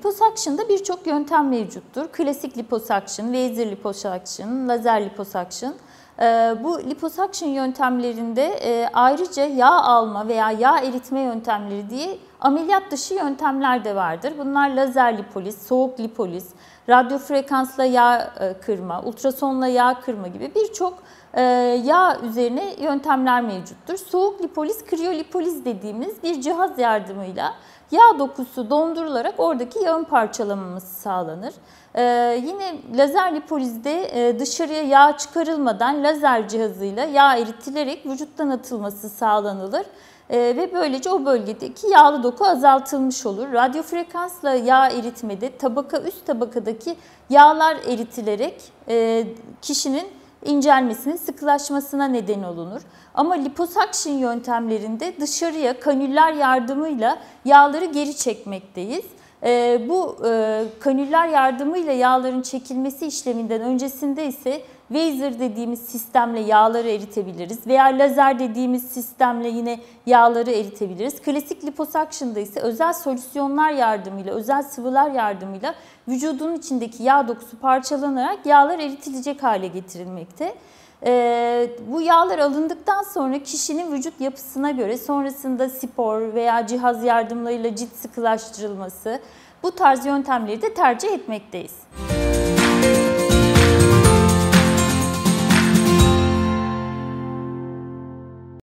liposuction'da birçok yöntem mevcuttur. Klasik liposuction, laser liposuction, lazer liposuction. Ee, bu liposuction yöntemlerinde e, ayrıca yağ alma veya yağ eritme yöntemleri diye Ameliyat dışı yöntemler de vardır. Bunlar lazer lipoliz, soğuk lipoliz, radyo frekansla yağ e, kırma, ultrasonla yağ kırma gibi birçok e, yağ üzerine yöntemler mevcuttur. Soğuk lipoliz, kriyolipoliz dediğimiz bir cihaz yardımıyla yağ dokusu dondurularak oradaki yağın parçalanması sağlanır. E, yine lazer lipolizde dışarıya yağ çıkarılmadan lazer cihazıyla yağ eritilerek vücuttan atılması sağlanılır. Ee, ve böylece o bölgedeki yağlı doku azaltılmış olur. Radyo frekansla yağ eritmede tabaka üst tabakadaki yağlar eritilerek e, kişinin incelmesine, sıkılaşmasına neden olunur. Ama liposakşin yöntemlerinde dışarıya kanüller yardımıyla yağları geri çekmekteyiz. E, bu e, kanüller yardımıyla yağların çekilmesi işleminden öncesinde ise Vaser dediğimiz sistemle yağları eritebiliriz veya lazer dediğimiz sistemle yine yağları eritebiliriz. Klasik liposuction'da ise özel solüsyonlar yardımıyla, özel sıvılar yardımıyla vücudun içindeki yağ dokusu parçalanarak yağlar eritilecek hale getirilmekte. E, bu yağlar alındıktan sonra kişinin vücut yapısına göre sonrasında spor veya cihaz yardımlarıyla cilt sıkılaştırılması bu tarz yöntemleri de tercih etmekteyiz. Müzik